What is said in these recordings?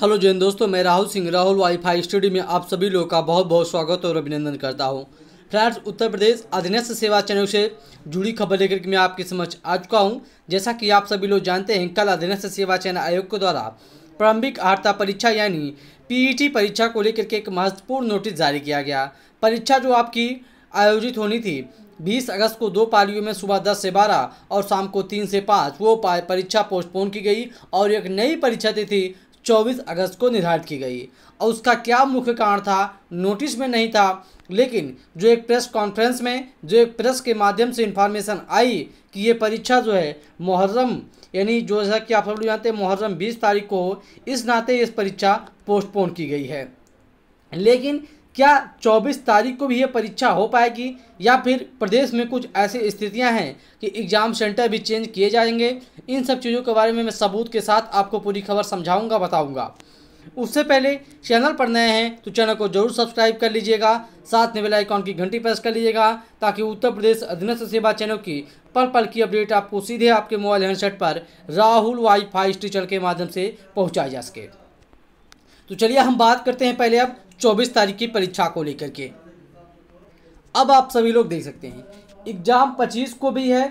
hello जैन दोस्तों मैं राहुल सिंह राहुल वाईफाई स्टडी में आप सभी लोगों का बहुत बहुत स्वागत और अभिनंदन करता हूँ फ्रेंड्स उत्तर प्रदेश अधीनस्थ सेवा चैनल से जुड़ी खबर लेकर के मैं आपके समक्ष आ चुका हूँ जैसा कि आप सभी लोग जानते हैं कल अधीनस्थ सेवा चयन आयोग के द्वारा प्रारंभिक आर्ता परीक्षा यानी पीईटी परीक्षा को लेकर के एक महत्वपूर्ण नोटिस जारी किया गया परीक्षा जो आपकी आयोजित होनी थी 20 अगस्त को दो पालियों में सुबह 10 से 12 और शाम को 3 से 5 वो परीक्षा पोस्टपोन की गई और एक नई परीक्षा तिथि 24 अगस्त को निर्धारित की गई और उसका क्या मुख्य कारण था नोटिस में नहीं था लेकिन जो एक प्रेस कॉन्फ्रेंस में जो एक प्रेस के माध्यम से इन्फॉर्मेशन आई कि ये परीक्षा जो है मुहर्रम यानी जो है कि आप सब लोग जानते हैं मुहर्रम 20 तारीख को इस नाते इस परीक्षा पोस्टपोन की गई है लेकिन क्या 24 तारीख को भी ये परीक्षा हो पाएगी या फिर प्रदेश में कुछ ऐसी स्थितियां हैं कि एग्ज़ाम सेंटर भी चेंज किए जाएंगे इन सब चीज़ों के बारे में मैं सबूत के साथ आपको पूरी खबर समझाऊंगा बताऊंगा उससे पहले चैनल पर नए हैं तो चैनल को जरूर सब्सक्राइब कर लीजिएगा साथ में बेल आइकॉन की घंटी प्रेस कर लीजिएगा ताकि उत्तर प्रदेश अधीनस्थ सेवा चैनल की पल पल की अपडेट आपको सीधे आपके मोबाइल हैंडसेट पर राहुल वाईफाई स्टेशन के माध्यम से पहुँचाई जा सके तो चलिए हम बात करते हैं पहले अब चौबीस तारीख की परीक्षा को लेकर के अब आप सभी लोग देख सकते हैं एग्ज़ाम पच्चीस को भी है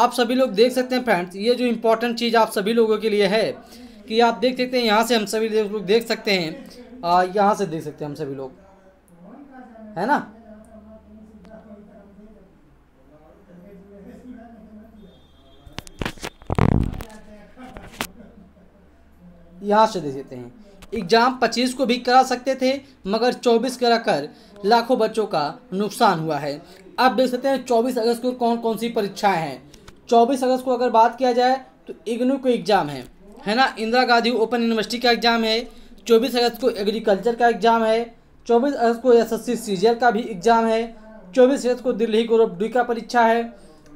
आप सभी लोग देख सकते हैं फ्रेंड्स ये जो इम्पोर्टेंट चीज़ आप सभी लोगों के लिए है कि आप देख सकते हैं यहाँ से हम सभी लोग देख सकते हैं यहाँ से देख सकते हैं हम सभी लोग है ना यहाँ से दे देते हैं एग्ज़ाम 25 को भी करा सकते थे मगर 24 कराकर लाखों बच्चों का नुकसान हुआ है आप देख सकते हैं 24 अगस्त को कौन कौन सी परीक्षाएं हैं 24 अगस्त को अगर बात किया जाए तो इग्नू को एग्ज़ाम है है ना इंदिरा गांधी ओपन यूनिवर्सिटी का एग्ज़ाम है चौबीस अगस्त को एग्रीकल्चर का एग्ज़ाम है चौबीस अगस्त को एस एस का भी एग्ज़ाम है चौबीस अगस्त को दिल्ली गौरव डी का परीक्षा है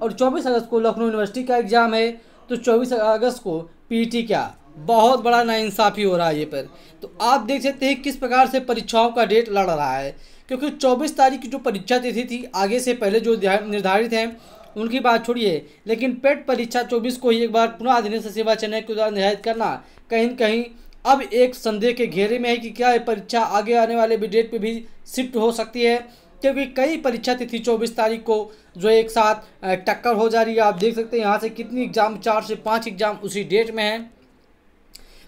और चौबीस अगस्त को लखनऊ यूनिवर्सिटी का एग्ज़ाम है तो चौबीस अगस्त को पी का बहुत बड़ा नाइंसाफ़ी हो रहा है ये पर तो आप देख सकते हैं किस प्रकार से परीक्षाओं का डेट लड़ रहा है क्योंकि 24 तारीख की जो परीक्षा तिथि थी आगे से पहले जो निर्धारित हैं उनकी बात छोड़िए लेकिन पेट परीक्षा 24 को ही एक बार पुनः से सेवा चयन के द्वारा निर्धारित करना कहीं कहीं अब एक संदेह के घेरे में है कि क्या परीक्षा आगे आने वाले भी डेट पर भी शिफ्ट हो सकती है क्योंकि कई परीक्षा तिथि चौबीस तारीख को जो एक साथ टक्कर हो जा रही है आप देख सकते हैं यहाँ से कितनी एग्ज़ाम चार से पाँच एग्ज़ाम उसी डेट में हैं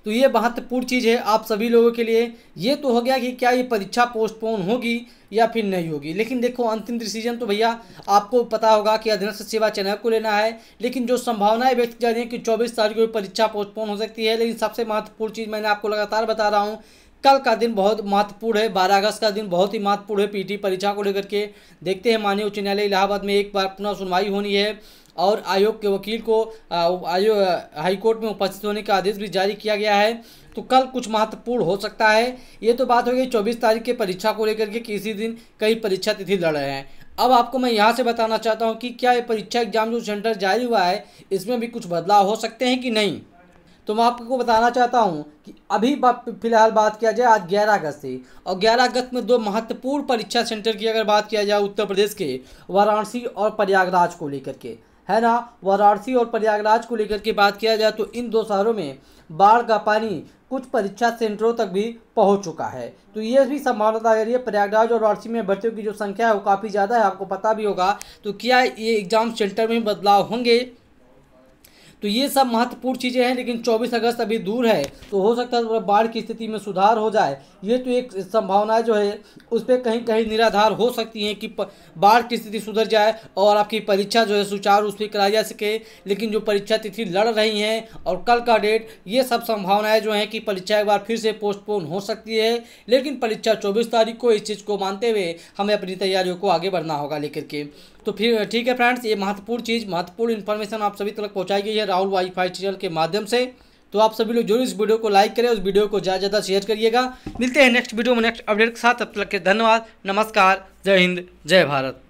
तो ये महत्वपूर्ण चीज़ है आप सभी लोगों के लिए ये तो हो गया कि क्या ये परीक्षा पोस्टपोन होगी या फिर नहीं होगी लेकिन देखो अंतिम डिसीजन तो भैया आपको पता होगा कि अधीनस्थ सेवा चयन को लेना है लेकिन जो संभावनाएं व्यक्त की जा रही हैं कि चौबीस तारीख को परीक्षा पोस्टपोन हो सकती है लेकिन सबसे महत्वपूर्ण चीज़ मैंने आपको लगातार बता रहा हूँ कल का दिन बहुत महत्वपूर्ण है बारह अगस्त का दिन बहुत ही महत्वपूर्ण है पीटी परीक्षा को लेकर के देखते हैं माननीय उच्च न्यायालय इलाहाबाद में एक बार पुनः सुनवाई होनी है और आयोग के वकील को आयोग हाईकोर्ट में उपस्थित होने का आदेश भी जारी किया गया है तो कल कुछ महत्वपूर्ण हो सकता है ये तो बात हो गई चौबीस तारीख के परीक्षा को लेकर के किसी दिन कई परीक्षा तिथि लड़ रहे हैं अब आपको मैं यहाँ से बताना चाहता हूँ कि क्या ये परीक्षा एग्जाम जो सेंटर जारी हुआ है इसमें भी कुछ बदलाव हो सकते हैं कि नहीं तो मैं आपको बताना चाहता हूँ कि अभी फिलहाल बात किया जाए आज ग्यारह अगस्त से और ग्यारह अगस्त में दो महत्वपूर्ण परीक्षा सेंटर की अगर बात किया जाए उत्तर प्रदेश के वाराणसी और प्रयागराज को लेकर के है ना वाराणसी और प्रयागराज को लेकर के बात किया जाए तो इन दो शहरों में बाढ़ का पानी कुछ परीक्षा सेंटरों तक भी पहुंच चुका है तो ये भी संभावना अगर है प्रयागराज और वाराणसी में भर्तियों की जो संख्या है वो काफ़ी ज़्यादा है आपको पता भी होगा तो क्या ये एग्ज़ाम सेंटर में बदलाव होंगे तो ये सब महत्वपूर्ण चीज़ें हैं लेकिन चौबीस अगस्त अभी दूर है तो हो सकता है बाढ़ की स्थिति में सुधार हो जाए ये तो एक संभावना जो है उस पर कहीं कहीं निराधार हो सकती हैं कि बाढ़ की स्थिति सुधर जाए और आपकी परीक्षा जो है सुचारू उस पर कराई जा सके लेकिन जो परीक्षा तिथि लड़ रही हैं और कल का डेट ये सब संभावनाएँ जो हैं कि परीक्षा एक बार फिर से पोस्टपोन हो सकती है लेकिन परीक्षा चौबीस तारीख को इस चीज़ को मानते हुए हमें अपनी तैयारियों को आगे बढ़ना होगा लेकर के तो फिर ठीक है फ्रेंड्स ये महत्वपूर्ण चीज़ महत्वपूर्ण इन्फॉर्मेशन आप सभी तक पहुँचाई गई है राहुल वाईफाई चैनल के माध्यम से तो आप सभी लोग जरूर इस वीडियो को लाइक करें उस वीडियो को ज़्यादा ज़्यादा शेयर करिएगा मिलते हैं नेक्स्ट वीडियो में नेक्स्ट अपडेट के साथ तब तक के धन्यवाद नमस्कार जय हिंद जय भारत